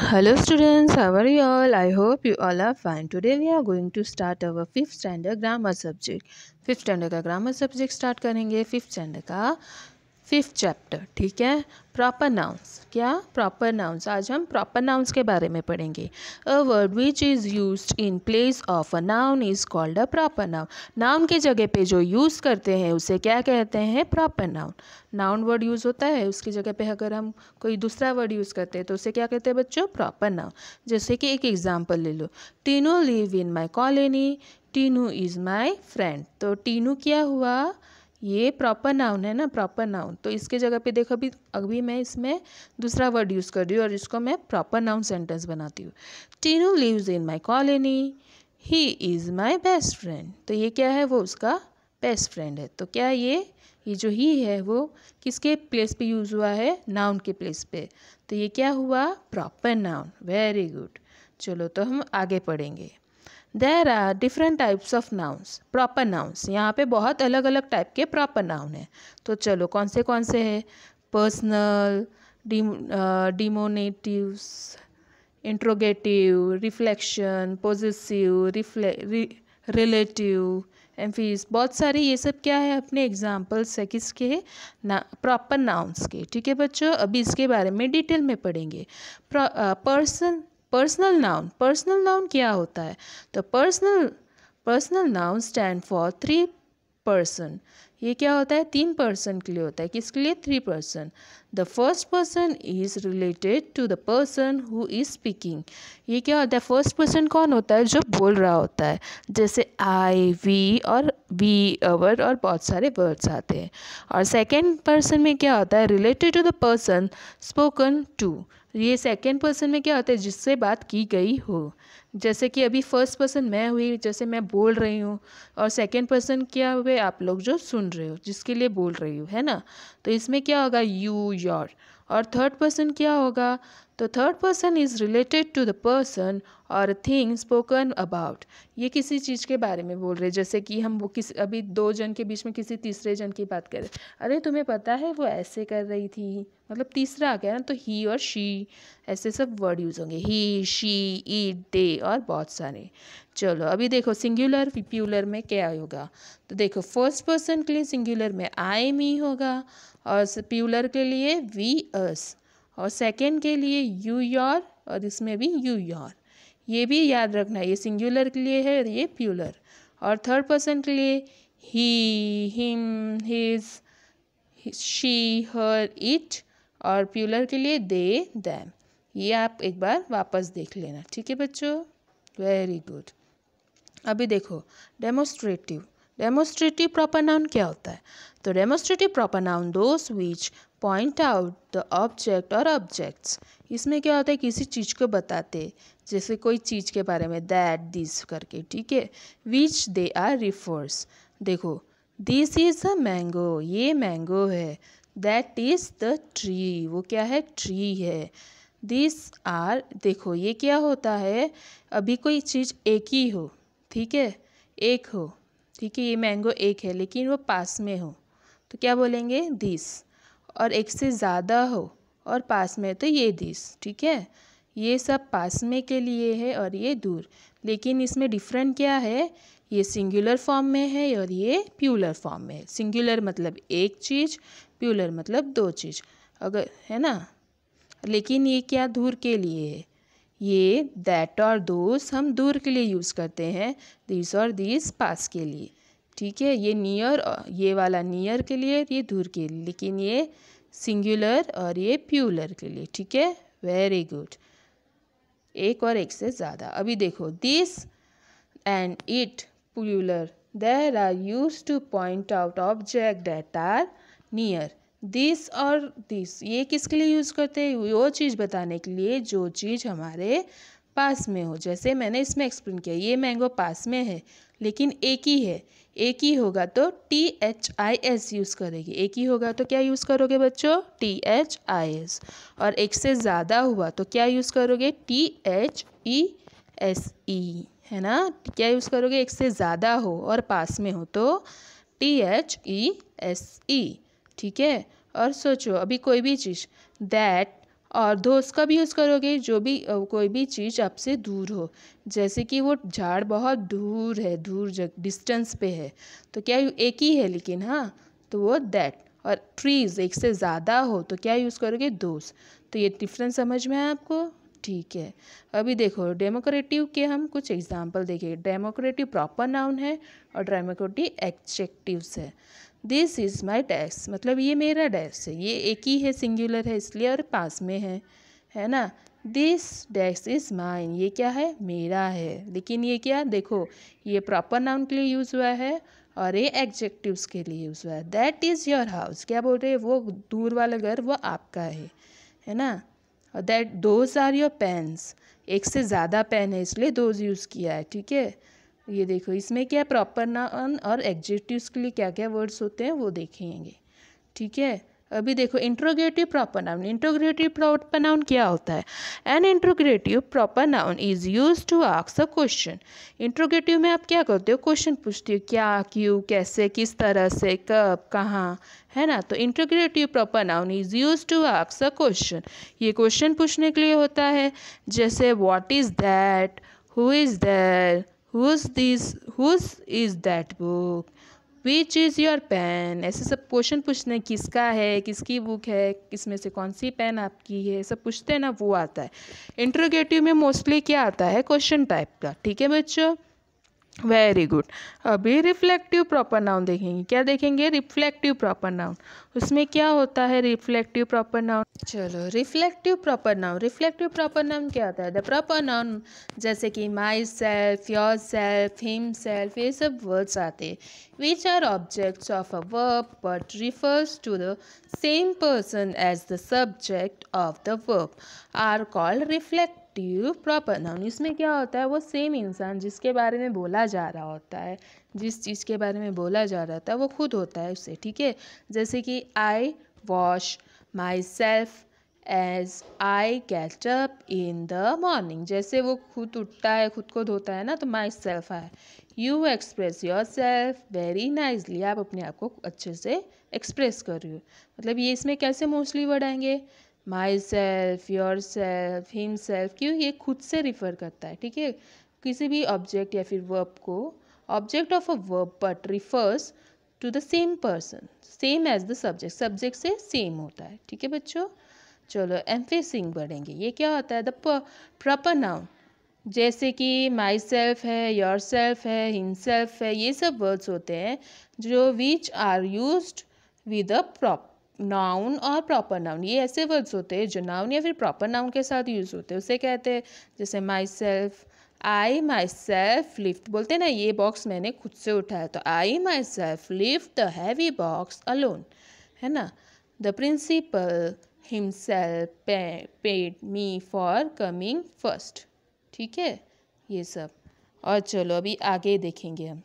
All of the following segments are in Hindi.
hello students how are you all I hope you all are fine today we are going to start our fifth standard grammar subject fifth standard का ग्रामर सब्जेक्ट स्टार्ट करेंगे फिफ्थ स्टैंडर्ड का फिफ्थ चैप्टर ठीक है प्रॉपर नाउंस क्या प्रॉपर नाउंस आज हम प्रॉपर नाउंस के बारे में पढ़ेंगे a word which is use in place of a noun is called a proper noun noun की जगह पे जो यूज़ करते हैं उसे क्या कहते हैं proper noun noun word use होता है उसकी जगह पे अगर हम कोई दूसरा वर्ड यूज़ करते हैं तो उसे क्या कहते हैं बच्चों प्रॉपर नाउन जैसे कि एक एग्जाम्पल ले लो Tinu live in my colony Tinu is my friend तो टीनू क्या हुआ ये प्रॉपर नाउन है ना प्रॉपर नाउन तो इसके जगह पे देखो अभी अभी मैं इसमें दूसरा वर्ड यूज़ कर रही हूँ और इसको मैं प्रॉपर नाउन सेंटेंस बनाती हूँ Tinu lives in my colony he is my best friend तो ये क्या है वो उसका बेस्ट फ्रेंड है तो क्या ये ये जो ही है वो किसके प्लेस पे यूज़ हुआ है नाउन के प्लेस पे तो ये क्या हुआ प्रॉपर नाउन वेरी गुड चलो तो हम आगे पढ़ेंगे there are different types of nouns proper nouns यहाँ पे बहुत अलग अलग टाइप के प्रॉपर नाउन हैं तो चलो कौन से कौन से है personal demonstrative interrogative reflection positive relative emphasis बहुत सारे ये सब क्या है अपने एग्जाम्पल्स है किसके ना प्रॉपर नाउन्स के ठीक है बच्चों अभी इसके बारे में डिटेल में पढ़ेंगे person personal noun personal noun क्या होता है तो personal personal noun stand for three person ये क्या होता है तीन पर्सन के लिए होता है किसके लिए three person the first person is related to the person who is speaking ये क्या होता है फर्स्ट पर्सन कौन होता है जो बोल रहा होता है जैसे आई वी और वी अवर और बहुत सारे वर्ड्स आते हैं और सेकेंड पर्सन में क्या होता है related to the person spoken to ये सेकेंड पर्सन में क्या होता है जिससे बात की गई हो जैसे कि अभी फर्स्ट पर्सन मैं हुई जैसे मैं बोल रही हूँ और सेकेंड पर्सन क्या हुए आप लोग जो सुन रहे हो जिसके लिए बोल रही हूँ है ना तो इसमें क्या होगा यू योर और थर्ड पर्सन क्या होगा तो third person is related to the person और थिंग स्पोकन अबाउट ये किसी चीज़ के बारे में बोल रहे हैं जैसे कि हम वो किस अभी दो जन के बीच में किसी तीसरे जन की बात करें अरे तुम्हें पता है वो ऐसे कर रही थी मतलब तीसरा आ गया ना तो ही और शी ऐसे सब वर्ड यूज़ होंगे ही शी ई डे और बहुत सारे चलो अभी देखो सिंगुलर प्यूलर में क्या होगा तो देखो फर्स्ट पर्सन के लिए सिंगुलर में आई मी होगा और प्यूलर के लिए वी अस और सेकेंड के लिए यू योर और इसमें भी यू योर ये भी याद रखना है ये सिंगुलर के लिए है और ये प्यूलर और थर्ड पर्सन के लिए he him his she her it और प्यूलर के लिए दे दैम ये आप एक बार वापस देख लेना ठीक है बच्चों वेरी गुड अभी देखो डेमोस्ट्रेटिव डेमोस्ट्रेटिव प्रॉपर नाउन क्या होता है तो demonstrative proper noun those which point out the object और ऑब्जेक्ट्स इसमें क्या होता है किसी चीज़ को बताते जैसे कोई चीज़ के बारे में दैट दिस करके ठीक है विच दे आर रिफर्स देखो दिस इज़ अ मैंगो ये मैंगो है दैट इज़ द ट्री वो क्या है ट्री है दिस आर देखो ये क्या होता है अभी कोई चीज़ एक ही हो ठीक है एक हो क्योंकि ये मैंगो एक है लेकिन वो पास में हो तो क्या बोलेंगे दिस और एक से ज़्यादा हो और पास में तो ये दिस ठीक है ये सब पास में के लिए है और ये दूर लेकिन इसमें डिफरेंट क्या है ये सिंगुलर फॉर्म में है और ये प्यूलर फॉर्म में है सिंगुलर मतलब एक चीज़ प्यूलर मतलब दो चीज़ अगर है ना लेकिन ये क्या दूर के लिए है ये दैट और दोस हम दूर के लिए यूज़ करते हैं दिस और दिस पास के लिए ठीक है ये नियर ये वाला नियर के लिए ये दूर के लिए लेकिन ये सिंगुलर और ये प्यूलर के लिए ठीक है वेरी गुड एक और एक से ज़्यादा अभी देखो this and it plural there are use to point out object that are near this और दिस ये किसके लिए यूज़ करते हैं वो चीज़ बताने के लिए जो चीज़ हमारे पास में हो जैसे मैंने इसमें एक्सप्लेन किया ये मैंगो पास में है लेकिन एक ही है एक ही होगा तो T H I S use करेगी एक ही होगा तो क्या यूज़ करोगे बच्चों टी एच आई एस और एक से ज़्यादा हुआ तो क्या यूज़ करोगे T H E S E है ना क्या यूज़ करोगे एक से ज़्यादा हो और पास में हो तो T H E S E ठीक है और सोचो अभी कोई भी चीज़ दैट और दोस्त का भी यूज़ करोगे जो भी कोई भी चीज़ आपसे दूर हो जैसे कि वो झाड़ बहुत दूर है दूर जग डिस्टेंस पे है तो क्या एक ही है लेकिन हाँ तो वो दैट और ट्रीज़ एक से ज़्यादा हो तो क्या यूज़ करोगे दोस्त तो ये डिफरेंस समझ में आए आपको ठीक है अभी देखो डेमोक्रेटिव के हम कुछ एग्जाम्पल देखेंगे डेमोक्रेटिव प्रॉपर नाउन है और डेमोक्रेटिव एक्जेक्टिव्स है दिस इज़ माई डैस मतलब ये मेरा डैस है ये एक ही है सिंगुलर है इसलिए और पास में है है ना दिस डैस इज़ माइन ये क्या है मेरा है लेकिन ये क्या देखो ये प्रॉपर नाउन के लिए यूज़ हुआ है और ये एग्जेक्टिव्स के लिए यूज़ हुआ है दैट इज़ योर हाउस क्या बोल रहे हैं वो दूर वाला घर वो आपका है है ना और that those are your pens एक से ज़्यादा पेन है इसलिए दोज यूज़ किया है ठीक है ये देखो इसमें क्या प्रॉपर नाउन और एग्जेक्टिव्स के लिए क्या क्या वर्ड्स होते हैं वो देखेंगे ठीक है अभी देखो interrogative proper noun interrogative proper noun क्या होता है an interrogative proper noun is use to ask a question interrogative में आप क्या करते हो क्वेश्चन पूछते हो क्या क्यों कैसे किस तरह से कब कहाँ है ना तो interrogative proper noun is use to ask a question ये क्वेश्चन पूछने के लिए होता है जैसे what is that who is there whose this whose is that book which is your pen ऐसे सब क्वेश्चन पूछते हैं किसका है किसकी बुक है किस में से कौन सी पेन आपकी है सब पूछते हैं ना वो आता है इंट्रोगेटिव में मोस्टली क्या आता है क्वेश्चन टाइप का ठीक है बच्चों वेरी गुड अभी रिफ्लेक्टिव प्रॉपर नाउन देखेंगे क्या देखेंगे रिफ्लेक्टिव प्रॉपर नाउन उसमें क्या होता है रिफ्लेक्टिव प्रॉपर नाउन चलो reflective proper noun reflective proper noun क्या होता है द प्रॉपर नाउन जैसे कि myself yourself himself ये सब वर्ड्स आते हैं which are objects of a verb but refers to the same person as the subject of the verb are called reflective proper noun इसमें क्या होता है वो सेम इंसान जिसके बारे में बोला जा रहा होता है जिस चीज़ के बारे में बोला जा रहा होता है वो खुद होता है उससे ठीक है जैसे कि I wash myself as I catch up up in the morning जैसे वो खुद उठता है खुद को धोता है ना तो myself I you express yourself very nicely आप अपने आप को अच्छे से एक्सप्रेस कर रही हो मतलब ये इसमें कैसे मोस्टली वर्ड आएंगे myself yourself himself क्यों ये खुद से रिफर करता है ठीक है किसी भी ऑब्जेक्ट या फिर वर्ब को object of a verb but refers to the same person same as the subject subject से सेम होता है ठीक है बच्चों चलो एम्फेसिंग बढ़ेंगे ये क्या होता है द प्रॉपर नाउन जैसे कि माई सेल्फ है योर सेल्फ है हिम सेल्फ है ये सब वर्ड्स होते हैं जो which are use with a pronoun और प्रॉपर नाउन ये ऐसे वर्ड्स होते हैं जो नाउन या फिर प्रॉपर नाउन के साथ यूज़ होते हैं उसे कहते हैं जैसे myself I myself lift बोलते हैं ना ये बॉक्स मैंने खुद से उठाया तो I myself lift the heavy box alone है ना the principal himself paid me for coming first ठीक है ये सब और चलो अभी आगे देखेंगे हम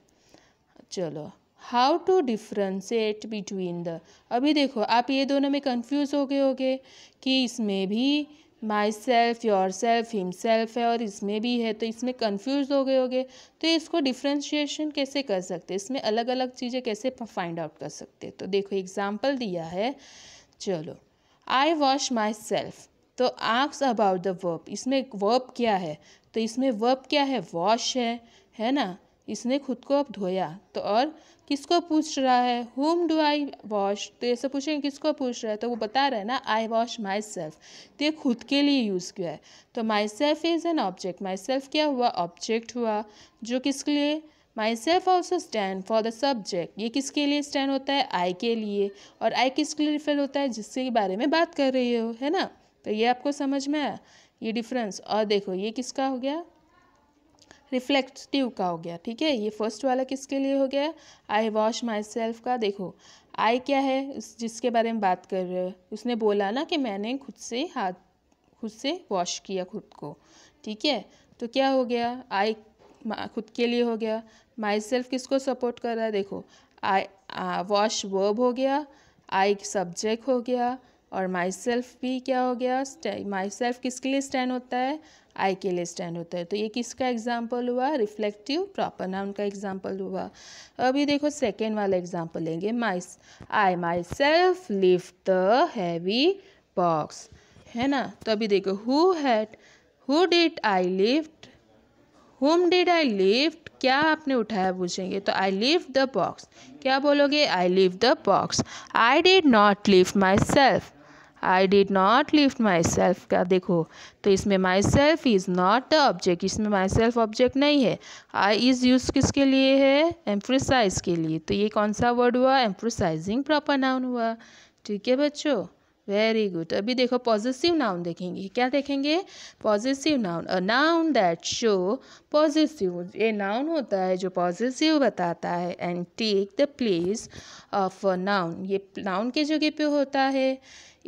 चलो how to differentiate between the अभी देखो आप ये दोनों में कंफ्यूज हो गए होगे कि इसमें भी myself yourself himself है और इसमें भी है तो इसमें कंफ्यूज हो गए होगे तो इसको डिफ्रेंशिएशन कैसे कर सकते इसमें अलग अलग चीज़ें कैसे फाइंड आउट कर सकते तो देखो एग्जाम्पल दिया है चलो आई वॉश माई सेल्फ तो आक्स अबाउट द वर्ब इसमें वर्ब क्या है तो इसमें वर्ब क्या है वॉश है है ना इसने खुद को अब धोया तो और किसको पूछ रहा है होम डू आई वॉश तो ऐसे पूछेंगे किसको पूछ रहा है तो वो बता रहा है ना आई वॉश माई सेल्फ तो ये खुद के लिए यूज़ किया है तो myself is an object myself क्या हुआ ऑब्जेक्ट हुआ जो किसके लिए myself also stand for the subject ये किसके लिए स्टैंड होता है आई के लिए और आई किसके लिए रिफर होता है जिसके बारे में बात कर रही हो है ना तो ये आपको समझ में आया ये डिफरेंस और देखो ये किसका हो गया रिफ्लेक्टिव का हो गया ठीक है ये फर्स्ट वाला किसके लिए हो गया आई वॉश माई सेल्फ का देखो आई क्या है उस जिसके बारे में बात कर रहे हो उसने बोला ना कि मैंने खुद से हाथ खुद से वॉश किया खुद को ठीक है तो क्या हो गया आई खुद के लिए हो गया माई सेल्फ किसको सपोर्ट कर रहा है देखो आई वॉश वर्ब हो गया आई सब्जेक्ट हो गया और माई सेल्फ भी क्या हो गया माई सेल्फ किसके लिए स्टैंड होता है आई के लिए स्टैंड होता है तो ये किसका एग्जाम्पल हुआ रिफ्लेक्टिव प्रॉपर नाउन का एग्जाम्पल हुआ अभी देखो सेकेंड वाला एग्जाम्पल लेंगे my I myself lift the heavy box है ना तो अभी देखो who had who did I lift whom did I lift क्या आपने उठाया पूछेंगे तो आई लिव द बॉक्स क्या बोलोगे I leave the box I did not leave myself I did not lift myself क्या देखो तो इसमें myself is not a object इसमें माई सेल्फ ऑब्जेक्ट नहीं है आई इज़ यूज किसके लिए है एम्फ्रोसाइज के लिए तो ये कौन सा वर्ड हुआ एम्फ्रोसाइजिंग प्रॉपर नाउन हुआ ठीक है बच्चों वेरी गुड अभी देखो पॉजिटिव नाउन देखेंगे क्या देखेंगे positive noun a noun that show positive ये नाउन होता है जो पॉजिटिव बताता है and take the place of a noun ये नाउन के जगह पे होता है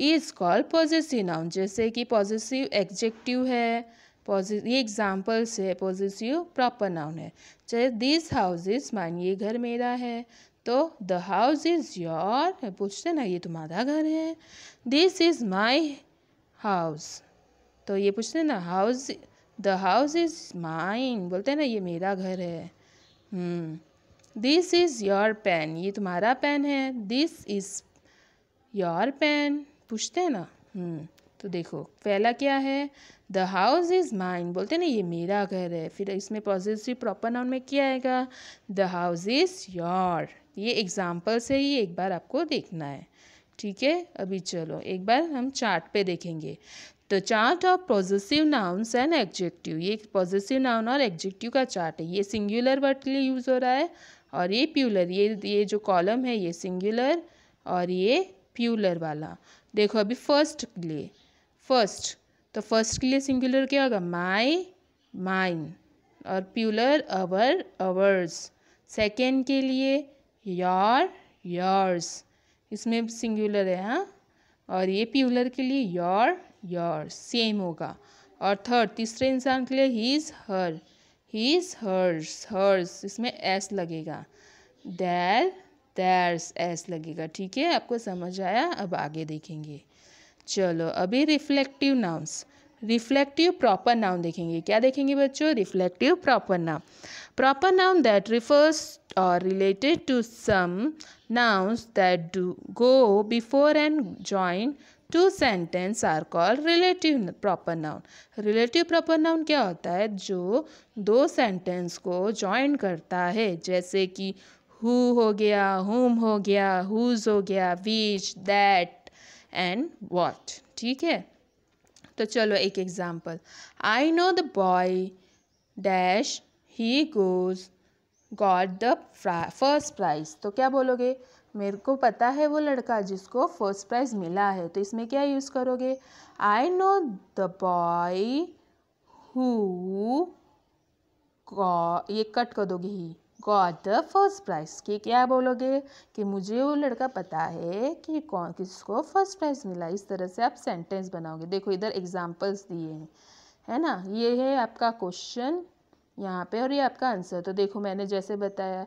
इज़ कॉल्ड पॉजिटिव नाउन जैसे कि पॉजिटिव एग्जेक्टिव है ये एग्जाम्पल्स है पॉजिटिव प्रॉपर नाउन है चाहे दिस हाउस इज मान ये घर मेरा है तो द हाउस इज योर पूछते ना ये तुम्हारा घर है दिस इज माई हाउस तो ये पूछते ना house the house is mine बोलते ना ये मेरा घर है दिस इज़ योर पेन ये तुम्हारा पेन है दिस इज़ योर पेन पूछते हैं ना हम्म तो देखो पहला क्या है द हाउस इज़ माइन बोलते हैं ना ये मेरा घर है फिर इसमें पॉजिटिव प्रॉपर नाउन में क्या आएगा द हाउस इज़ योर ये एग्जाम्पल से ही एक बार आपको देखना है ठीक है अभी चलो एक बार हम चार्ट पे देखेंगे तो chart of positive nouns and adjective ये पॉजिटिव नाउन और एग्जेक्टिव का चार्ट है ये सिंगुलर वर्ड के लिए यूज़ हो रहा है और ये प्यूलर ये ये जो कॉलम है ये सिंगुलर और ये प्यूलर वाला देखो अभी फर्स्ट तो के लिए फर्स्ट तो फर्स्ट के लिए सिंगुलर क्या होगा माई माइन और प्यूलर अवर अवर्स सेकेंड के लिए योर योर्स इसमें सिंगुलर है हाँ और ये प्यूलर के लिए योर योर सेम होगा और थर्ड तीसरे इंसान के लिए his her his hers hers इसमें एस लगेगा देर दैर्स एस लगेगा ठीक है आपको समझ आया अब आगे देखेंगे चलो अभी reflective nouns reflective proper noun देखेंगे क्या देखेंगे बच्चों reflective proper noun proper noun that refers और related to some nouns that do go before and join two sentence are call relative proper noun relative proper noun क्या होता है जो दो सेंटेंस को जॉइन करता है जैसे कि हु हो गया हुम हो गया हुज हो गया विच दैट एंड वॉट ठीक है तो चलो एक example I know the boy dash he goes got the first prize तो क्या बोलोगे मेरे को पता है वो लड़का जिसको फर्स्ट प्राइज़ मिला है तो इसमें क्या यूज़ करोगे I know the boy who ये कट कर दोगे he got the first prize कि क्या बोलोगे कि मुझे वो लड़का पता है कि कौन किसको फर्स्ट प्राइज़ मिला इस तरह से आप सेंटेंस बनाओगे देखो इधर एग्जाम्पल्स दिए हैं है ना ये है आपका क्वेश्चन यहाँ पे और ये आपका आंसर तो देखो मैंने जैसे बताया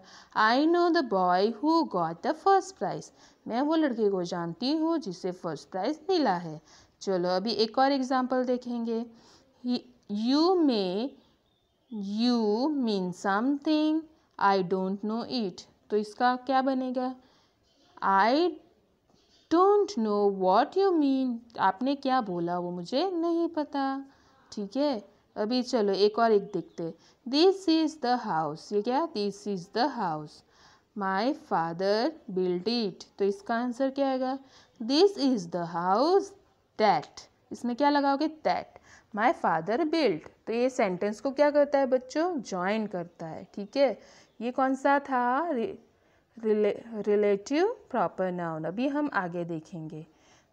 I know the boy who got the first prize मैं वो लड़के को जानती हूँ जिसे फर्स्ट प्राइज़ मिला है चलो अभी एक और एग्ज़ाम्पल देखेंगे you may you mean something I don't know it तो इसका क्या बनेगा I don't know what you mean आपने क्या बोला वो मुझे नहीं पता ठीक है अभी चलो एक और एक देखते दिस इज़ द हाउस ये क्या this is the house my father build it तो इसका आंसर क्या आएगा this is the house that इसमें क्या लगाओगे दैट माई फादर बिल्ड तो ये सेंटेंस को क्या करता है बच्चों ज्वाइन करता है ठीक है ये कौन सा था रिले रिलेटिव प्रॉपर नाउन अभी हम आगे देखेंगे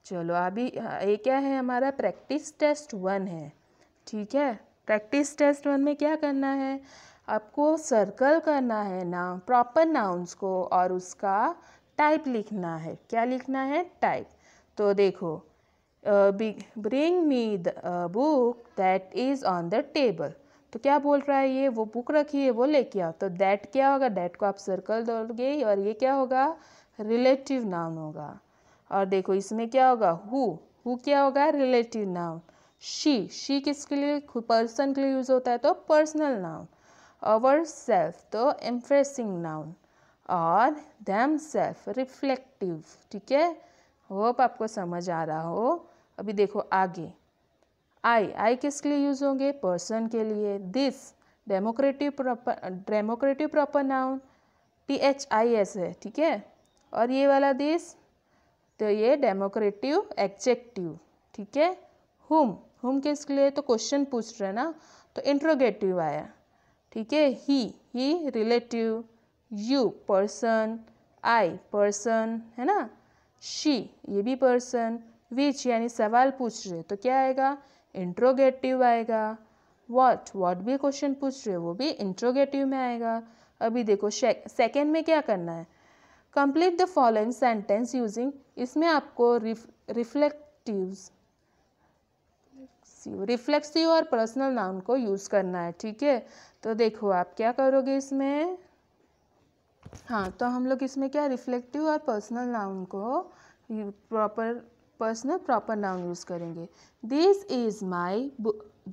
चलो अभी ये क्या है हमारा प्रैक्टिस टेस्ट वन है ठीक है प्रैक्टिस टेस्ट वन में क्या करना है आपको सर्कल करना है नाउन प्रॉपर नाउन्स को और उसका टाइप लिखना है क्या लिखना है टाइप तो देखो bring me the book that is on the table तो क्या बोल रहा है ये वो बुक रखी है वो लेके आओ तो दैट क्या होगा दैट को आप सर्कल दोगे और ये क्या होगा रिलेटिव नाउन होगा और देखो इसमें क्या होगा हु हु क्या होगा रिलेटिव नाउन शी शी किसके लिए पर्सन के लिए यूज़ होता है तो पर्सनल नाउन अवर सेल्फ तो एम्फ्रेसिंग नाउन और दैम सेल्फ रिफ्लेक्टिव ठीक है होप आपको समझ आ रहा हो अभी देखो आगे आई आई किसके लिए यूज़ होंगे पर्सन के लिए this demonstrative proper demonstrative proper noun T H I S है ठीक है और ये वाला दिस तो ये डेमोक्रेटिव एक्जेक्टिव ठीक है हुम हुम किसके लिए तो क्वेश्चन पूछ रहे ना तो इंट्रोगेटिव आया ठीक है he he relative you person I person है ना शी ये भी पर्सन विच यानी सवाल पूछ रहे तो क्या आएगा इंट्रोगेटिव आएगा वॉट वॉट भी क्वेश्चन पूछ रहे हो वो भी इंट्रोगेटिव में आएगा अभी देखो सेकेंड में क्या करना है complete the following sentence using इसमें आपको रिफ्लेक्टिव रिफ्लेक्सिव और पर्सनल नाउन को यूज़ करना है ठीक है तो देखो आप क्या करोगे इसमें हाँ तो हम लोग इसमें क्या रिफ्लेक्टिव और पर्सनल नाउन को proper personal proper noun use करेंगे this is my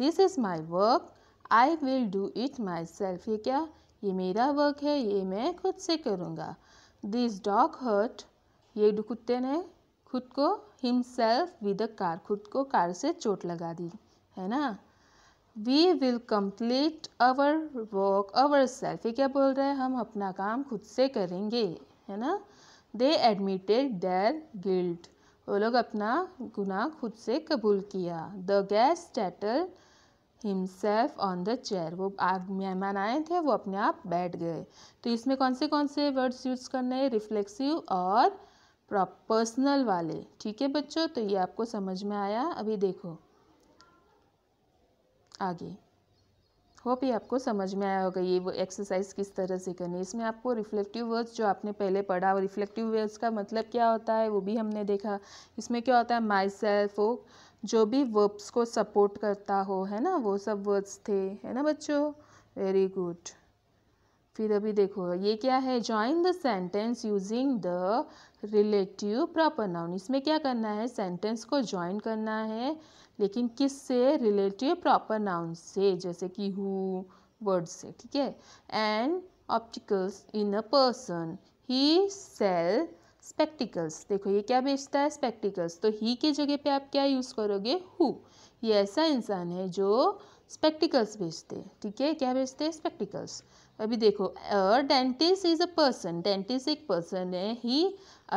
this is my work I will do it myself ये क्या ये मेरा वर्क है ये मैं खुद से करूँगा दिस डॉग हर्ट ये कुत्ते ने खुद को himself with a car खुद को कार से चोट लगा दी है ना we will complete our work ourself ये क्या बोल रहे हैं हम अपना काम खुद से करेंगे है ना दे एडमिटेड देर गिल्ट वो लोग अपना गुनाह खुद से कबूल किया the guest settled himself on the chair वो आग मेहमान आए थे वो अपने आप बैठ गए तो इसमें कौन से कौन से वर्ड्स यूज़ करने हैं रिफ्लेक्सिव और पर्सनल वाले ठीक है बच्चों तो ये आपको समझ में आया अभी देखो आगे होप ये आपको समझ में आया होगा ये वो एक्सरसाइज किस तरह से करनी है इसमें आपको रिफ्लेक्टिव वर्ड्स जो आपने पहले पढ़ा और रिफ्लेक्टिव वर्ड्स का मतलब क्या होता है वो भी हमने देखा इसमें क्या होता है माई सेल्फ हो जो भी वर्ब्स को सपोर्ट करता हो है ना वो सब वर्ड्स थे है ना बच्चों वेरी गुड फिर अभी देखो ये क्या है join the sentence using the relative proper noun इसमें क्या करना है सेंटेंस को जॉइन करना है लेकिन किस से रिलेटिव प्रॉपर नाउन से जैसे कि हु वर्ड से ठीक है and opticals in a person he sell spectacles देखो ये क्या बेचता है स्पेक्टिकल्स तो ही के जगह पे आप क्या यूज़ करोगे हु ये ऐसा इंसान है जो स्पेक्टिकल्स बेचते हैं ठीक है क्या बेचते हैं स्पेक्टिकल्स अभी देखो dentist is a person dentist एक पर्सन है he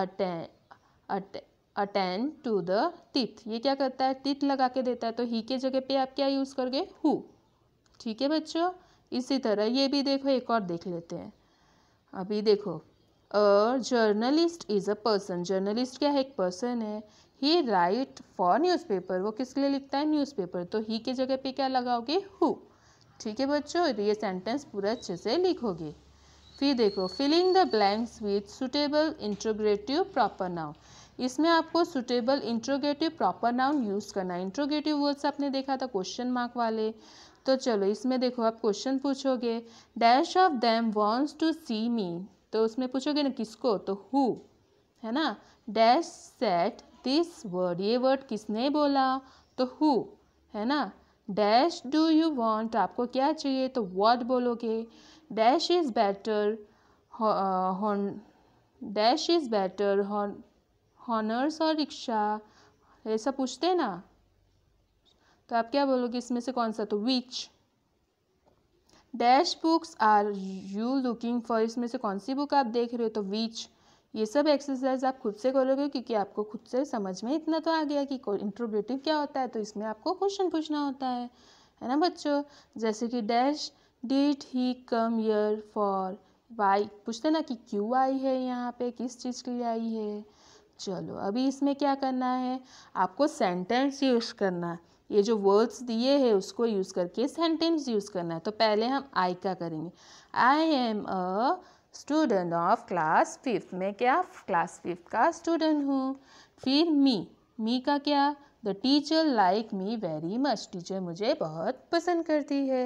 attend attend to the teeth ये क्या करता है टिथ लगा के देता है तो ही के जगह पे आप क्या यूज़ करोगे हु ठीक है बच्चों इसी तरह ये भी देखो एक और देख लेते हैं अभी देखो a journalist is a person journalist क्या है एक पर्सन है ही राइट फॉर न्यूज़पेपर वो किस लिए लिखता है न्यूज़पेपर तो ही के जगह पे क्या लगाओगे हु ठीक है बच्चों ये सेंटेंस पूरा अच्छे से लिखोगे फिर देखो filling the blanks with suitable interrogative proper noun इसमें आपको suitable interrogative proper noun use करना है इंट्रोगेटिव वर्ड्स आपने देखा था क्वेश्चन मार्क वाले तो चलो इसमें देखो आप क्वेश्चन पूछोगे dash of them wants to see me तो उसमें पूछोगे ना किसको तो हु है ना डैश सेट दिस वर्ड ये वर्ड किसने बोला तो हु है ना डैश डू यू वॉन्ट आपको क्या चाहिए तो वॉट बोलोगे dash is better dash is better हॉन हॉनर्स और रिक्शा ऐसा पूछते हैं ना तो आप क्या बोलोगे इसमें से कौन सा तो which dash books are you looking for इसमें से कौन सी बुक आप देख रहे हो तो विच ये सब एक्सरसाइज आप खुद से करोगे क्योंकि आपको खुद से समझ में इतना तो आ गया कि इंट्रोग्रेटिव क्या होता है तो इसमें आपको क्वेश्चन पूछना होता है है ना बच्चों जैसे कि dash did he come here for why पूछते ना कि क्यों आई है यहाँ पे किस चीज़ के लिए आई है चलो अभी इसमें क्या करना है आपको सेंटेंस यूज़ करना है ये जो वर्ड्स दिए हैं उसको यूज़ करके सेंटेंस यूज़ करना है तो पहले हम आई का करेंगे I am a student of class fifth मैं क्या क्लास फिफ्थ का स्टूडेंट हूँ फिर मी मी का क्या the teacher like me very much teacher मुझे बहुत पसंद करती है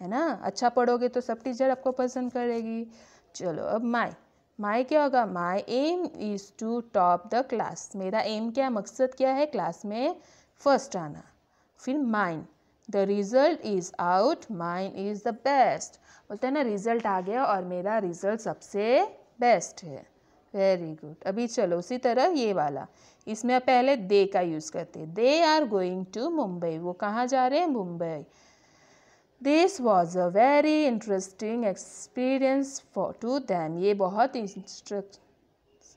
है ना अच्छा पढ़ोगे तो सब टीचर आपको पसंद करेगी चलो अब माई माई क्या होगा my aim is to top the class मेरा एम क्या मकसद क्या है क्लास में फर्स्ट आना फिर mine the result is out mine is the best बोलते हैं ना रिज़ल्ट आ गया और मेरा रिज़ल्ट सबसे बेस्ट है वेरी गुड अभी चलो उसी तरह ये वाला इसमें पहले दे का यूज़ करते they are going to Mumbai वो कहाँ जा रहे हैं Mumbai this was a very interesting experience for to them ये बहुत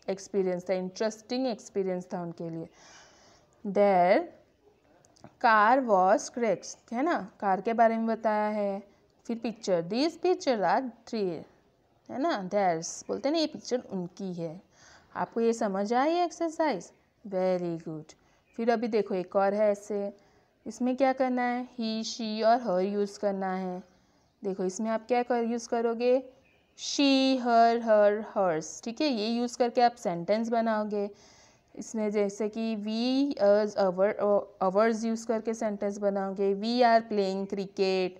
एक्सपीरियंस था इंटरेस्टिंग एक्सपीरियंस था उनके लिए देर कार वॉज क्रेक्स है ना कार के बारे में बताया है फिर picture this picture are three है ना देर्स बोलते ना ये पिक्चर उनकी है आपको ये समझ आई एक्सरसाइज वेरी गुड फिर अभी देखो एक और है ऐसे इसमें क्या करना है ही शी और हर यूज़ करना है देखो इसमें आप क्या कर यूज़ करोगे शी हर हर हर्स ठीक है ये यूज़ करके आप सेंटेंस बनाओगे इसमें जैसे कि we ours our ours use करके सेंटेंस बनाओगे we are playing cricket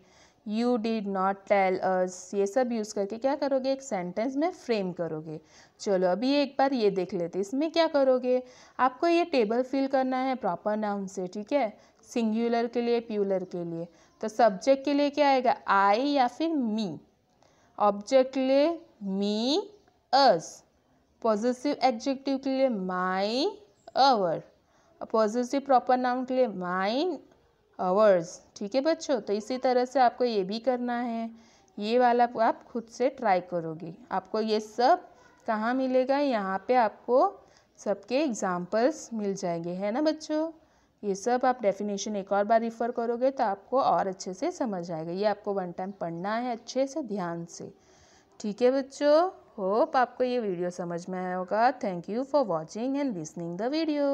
you did not tell ours ये सब यूज़ करके क्या करोगे एक सेंटेंस में फ्रेम करोगे चलो अभी एक बार ये देख लेते इसमें क्या करोगे आपको ये टेबल फिल करना है प्रॉपर नाउन से ठीक है सिंगुलर के लिए प्यूलर के लिए तो सब्जेक्ट के लिए क्या आएगा आई या फिर मी ऑब्जेक्ट के लिए मी अस पॉजिटिव एडजेक्टिव के लिए my our positive proper noun के लिए माइन अवर्स ठीक है बच्चों तो इसी तरह से आपको ये भी करना है ये वाला आप खुद से ट्राई करोगे आपको ये सब कहाँ मिलेगा यहाँ पे आपको सबके एग्जाम्पल्स मिल जाएंगे है ना बच्चों ये सब आप डेफिनेशन एक और बार रिफ़र करोगे तो आपको और अच्छे से समझ आएगा ये आपको वन टाइम पढ़ना है अच्छे से ध्यान से ठीक है बच्चों होप आपको ये वीडियो समझ में आया होगा thank you for watching and listening the video